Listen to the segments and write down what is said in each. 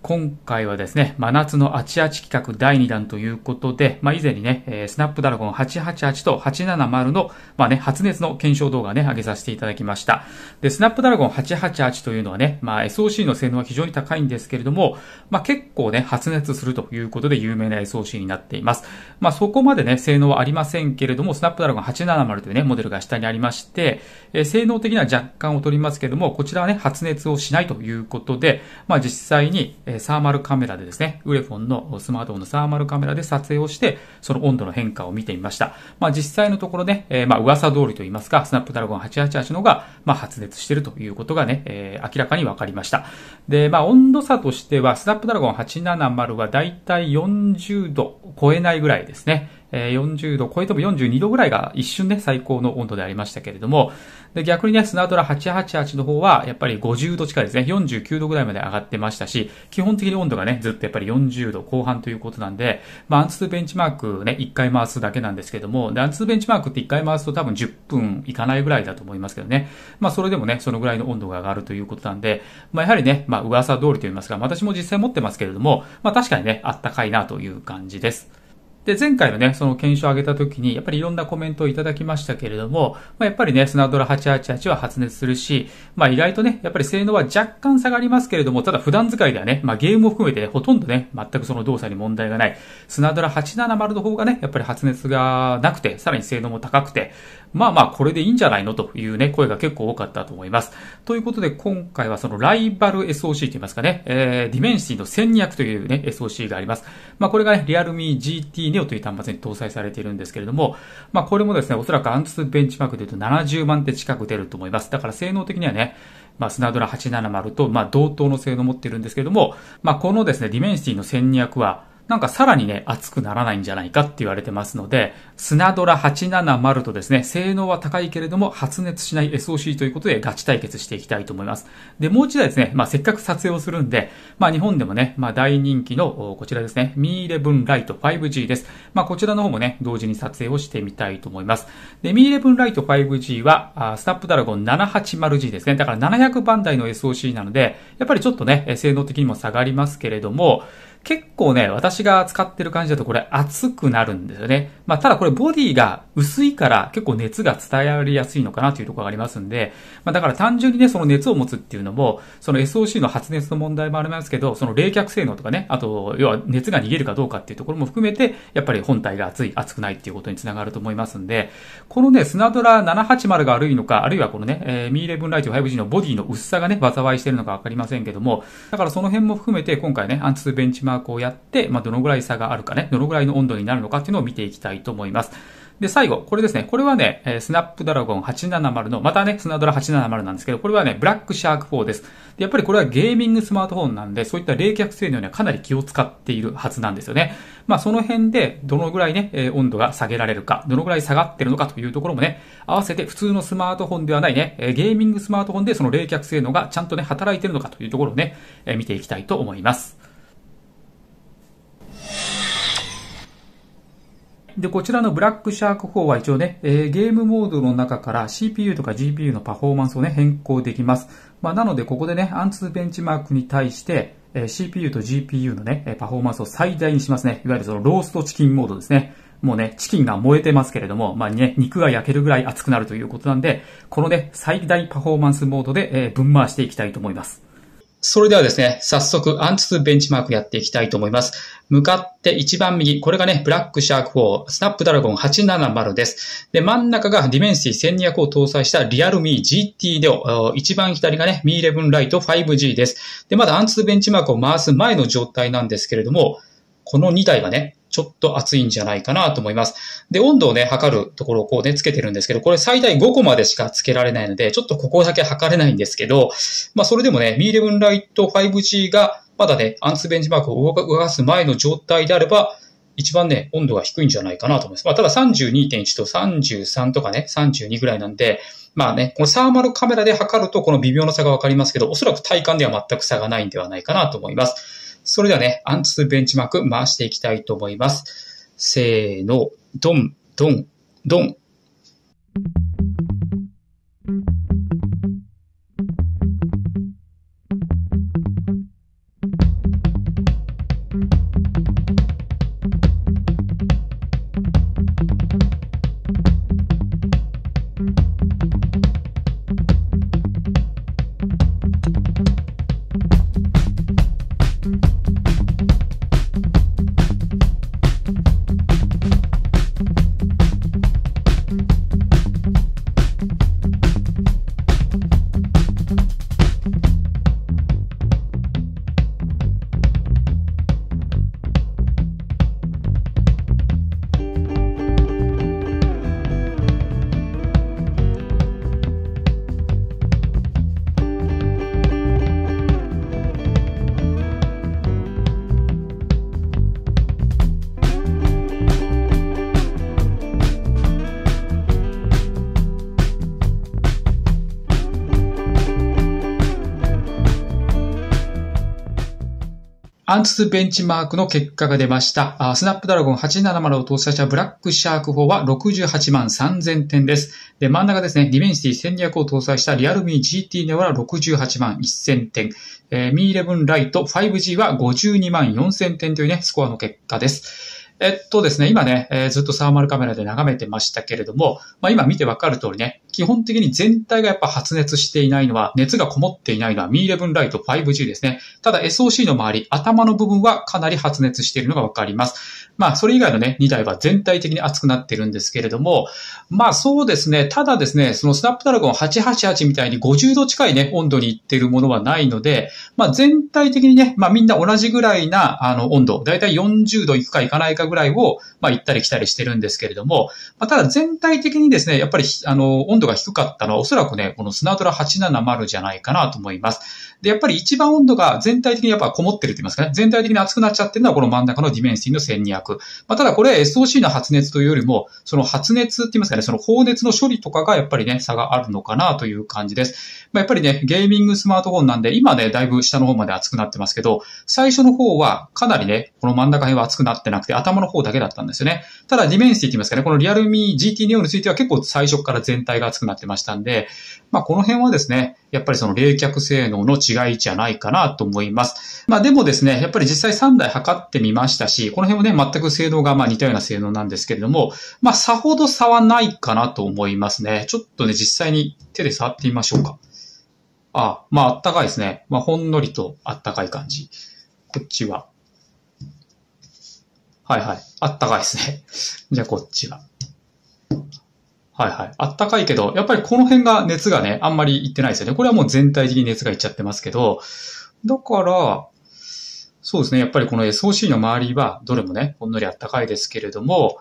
今回はですね、真夏のあち企画第2弾ということで、まあ、以前にね、えー、スナップドラゴン888と870の、まあね、発熱の検証動画ね、上げさせていただきました。で、スナップドラゴン888というのはね、まあ、SOC の性能は非常に高いんですけれども、まあ、結構ね、発熱するということで有名な SOC になっています。まあ、そこまでね、性能はありませんけれども、スナップドラゴン870というね、モデルが下にありまして、えー、性能的には若干劣りますけれども、こちらはね、発熱をしないということで、まあ、実際に、えサーマルカメラでですね、ウレフォンのスマートフォンのサーマルカメラで撮影をして、その温度の変化を見てみました。まあ実際のところね、えー、まあ噂通りといいますか、スナップドラゴン888のが、まあ発熱しているということがね、えー、明らかに分かりました。で、まあ温度差としては、スナップドラゴン870はだいたい40度超えないぐらいですね。えー、40度超えても42度ぐらいが一瞬ね、最高の温度でありましたけれども、で逆にね、スナドラ888の方は、やっぱり50度近いですね、49度ぐらいまで上がってましたし、基本的に温度がね、ずっとやっぱり40度後半ということなんで、まあ、アンツーベンチマークね、1回回すだけなんですけども、アンツーベンチマークって1回回すと多分10分いかないぐらいだと思いますけどね、まあ、それでもね、そのぐらいの温度が上がるということなんで、まあ、やはりね、まあ、噂通りと言いますが、私も実際持ってますけれども、まあ、確かにね、あったかいなという感じです。で、前回のね、その検証を上げた時に、やっぱりいろんなコメントをいただきましたけれども、まあ、やっぱりね、スナドラ888は発熱するし、まあ、意外とね、やっぱり性能は若干下がりますけれども、ただ普段使いではね、まあ、ゲームを含めて、ね、ほとんどね、全くその動作に問題がない。スナドラ870の方がね、やっぱり発熱がなくて、さらに性能も高くて、まあまあこれでいいんじゃないのというね、声が結構多かったと思います。ということで今回はそのライバル SOC と言いますかね、えー、ディメンシティの1200というね、SOC があります。まあこれがね、リアルミ GT 業という端末に搭載されているんですけれども、まあ、これもですね、おそらくアンツベンチマークで言うと70万手近く出ると思います。だから性能的にはね、まあ、スナドラ870と、まあ、同等の性能を持っているんですけれども、まあ、このですね、ディメンシティの1200は、なんかさらにね、熱くならないんじゃないかって言われてますので、スナドラ870とですね、性能は高いけれども発熱しない SOC ということでガチ対決していきたいと思います。で、もう一台ですね、まあ、せっかく撮影をするんで、まあ、日本でもね、まあ、大人気のこちらですね、Mi 11 Lite 5G です。まあ、こちらの方もね、同時に撮影をしてみたいと思います。で、Mi 11 Lite 5G は、スタップダラゴン 780G ですね。だから700番台の SOC なので、やっぱりちょっとね、性能的にも下がりますけれども、結構ね、私が使ってる感じだとこれ熱くなるんですよね。まあ、ただこれボディが薄いから結構熱が伝えられやすいのかなというところがありますんで、まあ、だから単純にね、その熱を持つっていうのも、その SOC の発熱の問題もありますけど、その冷却性能とかね、あと、要は熱が逃げるかどうかっていうところも含めて、やっぱり本体が熱い、熱くないっていうことにつながると思いますんで、このね、スナドラ780が悪いのか、あるいはこのね、えー、ミブンライト 5G のボディの薄さがね、災いしてるのかわかりませんけども、だからその辺も含めて今回ね、アンツーベンチマークをやって、まあ、どのぐらい差があるかね、どのぐらいの温度になるのかっていうのを見ていきたいと思います。で、最後、これですね。これはね、えスナップドラゴン870の、またね、スナドラ870なんですけど、これはね、ブラックシャーク4ですで。やっぱりこれはゲーミングスマートフォンなんで、そういった冷却性能にはかなり気を使っているはずなんですよね。まあ、その辺で、どのぐらいね、え温度が下げられるか、どのぐらい下がってるのかというところもね、合わせて普通のスマートフォンではないね、えゲーミングスマートフォンでその冷却性能がちゃんとね、働いてるのかというところをね、え見ていきたいと思います。で、こちらのブラックシャーク4は一応ね、えー、ゲームモードの中から CPU とか GPU のパフォーマンスをね、変更できます。まあ、なので、ここでね、アンツーベンチマークに対して、えー、CPU と GPU のね、パフォーマンスを最大にしますね。いわゆるそのローストチキンモードですね。もうね、チキンが燃えてますけれども、まあね、肉が焼けるぐらい熱くなるということなんで、このね、最大パフォーマンスモードで、えー、分回していきたいと思います。それではですね、早速、アンツベンチマークやっていきたいと思います。向かって一番右、これがね、ブラックシャーク4、スナップドラゴン870です。で、真ん中がディメンシー1200を搭載したリアルミー GT でを、一番左がね、ミー11ライト 5G です。で、まだアンツベンチマークを回す前の状態なんですけれども、この2台がね、ちょっと熱いんじゃないかなと思います。で、温度をね、測るところをこうね、つけてるんですけど、これ最大5個までしかつけられないので、ちょっとここだけ測れないんですけど、まあ、それでもね、m 11 Lite 5G が、まだね、アンスベンチマークを動かす前の状態であれば、一番ね、温度が低いんじゃないかなと思います。まあ、ただ32.1と33とかね、32ぐらいなんで、まあね、このサーマルカメラで測るとこの微妙な差がわかりますけど、おそらく体感では全く差がないんではないかなと思います。それではね、アンツベンチマーク回していきたいと思います。せーの、ドン、ドン、ドン。アンツベンチマークの結果が出ました。スナップドラゴン870を搭載したブラックシャーク4は68万3000点です。で、真ん中ですね、ディメンシティ1200を搭載したリアルミ GT ネオは68万1000点。えー、ミ11ライト 5G は52万4000点というね、スコアの結果です。えっとですね、今ね、えー、ずっとサーマルカメラで眺めてましたけれども、まあ今見てわかる通りね、基本的に全体がやっぱ発熱していないのは、熱がこもっていないのは Mi11 Lite 5G ですね。ただ SOC の周り、頭の部分はかなり発熱しているのがわかります。まあ、それ以外のね、2台は全体的に熱くなってるんですけれども、まあそうですね、ただですね、そのスナップドラゴン888みたいに50度近いね、温度にいってるものはないので、まあ全体的にね、まあみんな同じぐらいな、あの、温度、だいたい40度いくかいかないかぐらいを、まあ行ったり来たりしてるんですけれども、まあただ全体的にですね、やっぱり、あの、温度が低かったのはおそらくね、このスナドラ870じゃないかなと思います。で、やっぱり一番温度が全体的にやっぱこもってると言いますかね、全体的に熱くなっちゃってるのはこの真ん中のディメンシティの1200。まあ、ただこれ SOC の発熱というよりも、その発熱って言いますかね、その放熱の処理とかがやっぱりね、差があるのかなという感じです。まあ、やっぱりね、ゲーミングスマートフォンなんで、今ね、だいぶ下の方まで熱くなってますけど、最初の方はかなりね、この真ん中辺は熱くなってなくて、頭の方だけだったんですよね。ただ、ディメンシティって言いますかね、このリアルミ GT ネオについては結構最初から全体が熱くなってましたんで、まあ、この辺はですね、やっぱりその冷却性能の違いじゃないかなと思います。まあ、でもですね、やっぱり実際3台測ってみましたし、この辺もね、全く性能がまあ似たような性能なんですけれども、まあ、さほど差はないかなと思いますね。ちょっとね、実際に手で触ってみましょうか。あ、まあ、あったかいですね。まあ、ほんのりとあったかい感じ。こっちは。はいはい。あったかいですね。じゃあ、こっちは。はいはい。あったかいけど、やっぱりこの辺が熱がね、あんまりいってないですよね。これはもう全体的に熱がいっちゃってますけど、だから、そうですね。やっぱりこの SOC の周りは、どれもね、ほんのりあったかいですけれども、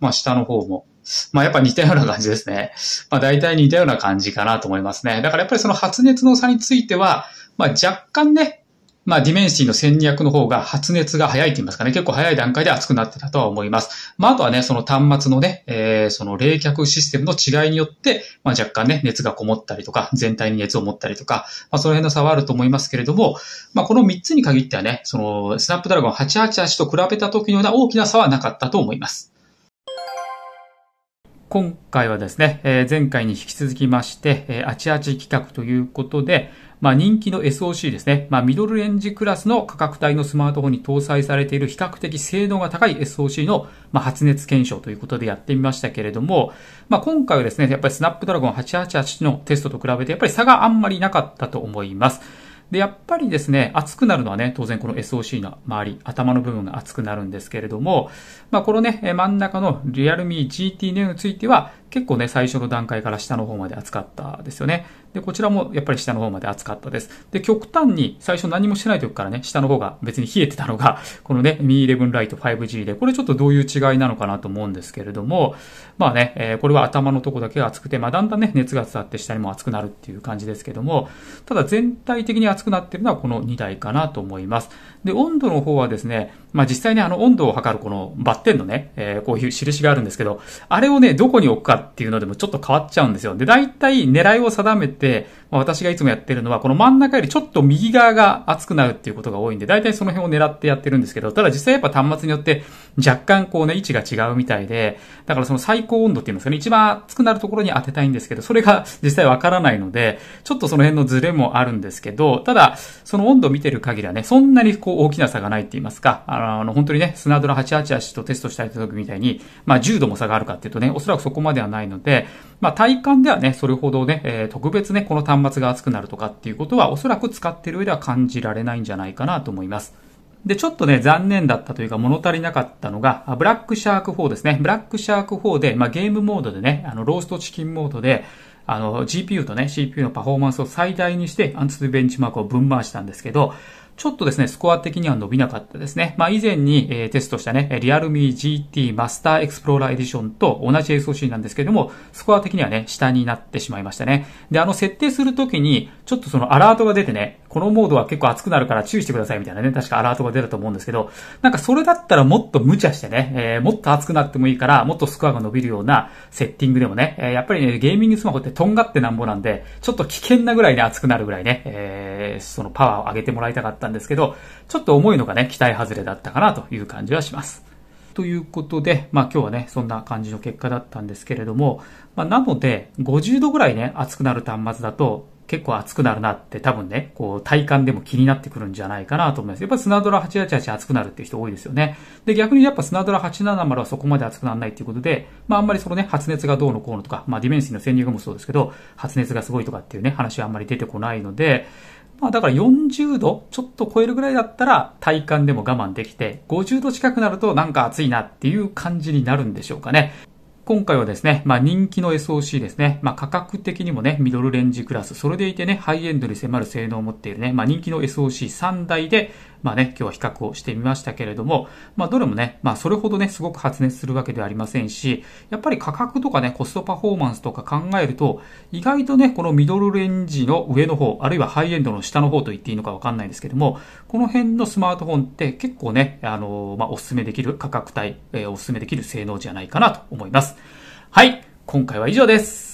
まあ下の方も、まあやっぱ似たような感じですね。まあ大体似たような感じかなと思いますね。だからやっぱりその発熱の差については、まあ若干ね、まあ、ディメンシーの戦略の方が発熱が早いって言いますかね、結構早い段階で熱くなってたとは思います。まあ、あとはね、その端末のね、えー、その冷却システムの違いによって、まあ、若干ね、熱がこもったりとか、全体に熱を持ったりとか、まあ、その辺の差はあると思いますけれども、まあ、この3つに限ってはね、その、スナップドラゴン888と比べた時のような大きな差はなかったと思います。今回はですね、えー、前回に引き続きまして、えー、あちあち企画ということで、まあ、人気の SOC ですね。まあ、ミドルレンジクラスの価格帯のスマートフォンに搭載されている比較的性能が高い SOC の、まあ、発熱検証ということでやってみましたけれども、まあ、今回はですね、やっぱりスナップドラゴン888のテストと比べてやっぱり差があんまりなかったと思います。で、やっぱりですね、熱くなるのはね、当然この SOC の周り、頭の部分が熱くなるんですけれども、まあ、このね、真ん中の Realme GT ネについては、結構ね、最初の段階から下の方まで暑かったですよね。で、こちらもやっぱり下の方まで暑かったです。で、極端に最初何もしてない時からね、下の方が別に冷えてたのが、このね、Mi 11 Lite 5G で、これちょっとどういう違いなのかなと思うんですけれども、まあね、えー、これは頭のとこだけが暑くて、まあだんだんね、熱が伝わって下にも暑くなるっていう感じですけども、ただ全体的に暑くなってるのはこの2台かなと思います。で、温度の方はですね、まあ実際ね、あの温度を測るこのバッテンのね、えー、こういう印があるんですけど、あれをね、どこに置くかっていうのでもちょっと変わっちゃうんですよ。で、大体狙いを定めて、まあ、私がいつもやってるのは、この真ん中よりちょっと右側が熱くなるっていうことが多いんで、大体その辺を狙ってやってるんですけど、ただ実際やっぱ端末によって若干こうね、位置が違うみたいで、だからその最高温度っていうすかね、一番熱くなるところに当てたいんですけど、それが実際わからないので、ちょっとその辺のズレもあるんですけど、ただ、その温度を見てる限りはね、そんなにこう大きな差がないって言いますか、あの、本当にね、砂ドラ888足とテストしたい時みたいに、まあ10度も差があるかっていうとね、おそらくそこまではないので、まあ体感ではね、それほどね、えー、特別ね、この端端末が熱くなるとかっていうことはおそらく使ってる上では感じられないんじゃないかなと思います。で、ちょっとね、残念だったというか物足りなかったのが、ブラックシャーク4ですね。ブラックシャーク4で、まあ、ゲームモードでね、あの、ローストチキンモードで、あの、GPU とね、CPU のパフォーマンスを最大にして、アンツーベンチマークをぶん回したんですけど、ちょっとですね、スコア的には伸びなかったですね。まあ、以前に、えテストしたね、リアルミ GT マスターエクスプローラーエディションと同じ SOC なんですけれども、スコア的にはね、下になってしまいましたね。で、あの設定するときに、ちょっとそのアラートが出てね、このモードは結構熱くなるから注意してくださいみたいなね、確かアラートが出ると思うんですけど、なんかそれだったらもっと無茶してね、えー、もっと熱くなってもいいから、もっとスコアが伸びるようなセッティングでもね、えー、やっぱりね、ゲーミングスマホってとんがってなんぼなんで、ちょっと危険なぐらいね、熱くなるぐらいね、えー、そのパワーを上げてもらいたかったんですけど、ちょっと重いのがね、期待外れだったかなという感じはします。ということで、まあ今日はね、そんな感じの結果だったんですけれども、まあなので、50度ぐらいね、熱くなる端末だと、結構熱くなるなって多分ね、こう体感でも気になってくるんじゃないかなと思います。やっぱ砂ドラ888熱くなるっていう人多いですよね。で、逆にやっぱ砂ドラ870はそこまで熱くならないっていうことで、まああんまりそのね、発熱がどうのこうのとか、まあディメンシーの潜入もそうですけど、発熱がすごいとかっていうね、話はあんまり出てこないので、まあだから40度ちょっと超えるぐらいだったら体感でも我慢できて、50度近くなるとなんか暑いなっていう感じになるんでしょうかね。今回はですね、まあ、人気の SOC ですね、まあ、価格的にもね、ミドルレンジクラス、それでいてね、ハイエンドに迫る性能を持っているね、まあ、人気の SOC3 台で、まあね、今日は比較をしてみましたけれども、まあ、どれもね、まあ、それほどね、すごく発熱するわけではありませんし、やっぱり価格とかね、コストパフォーマンスとか考えると、意外とね、このミドルレンジの上の方、あるいはハイエンドの下の方と言っていいのかわかんないですけども、この辺のスマートフォンって結構ね、あのまあ、おすすめできる価格帯、えー、おすすめできる性能じゃないかなと思います。ます。はい、今回は以上です。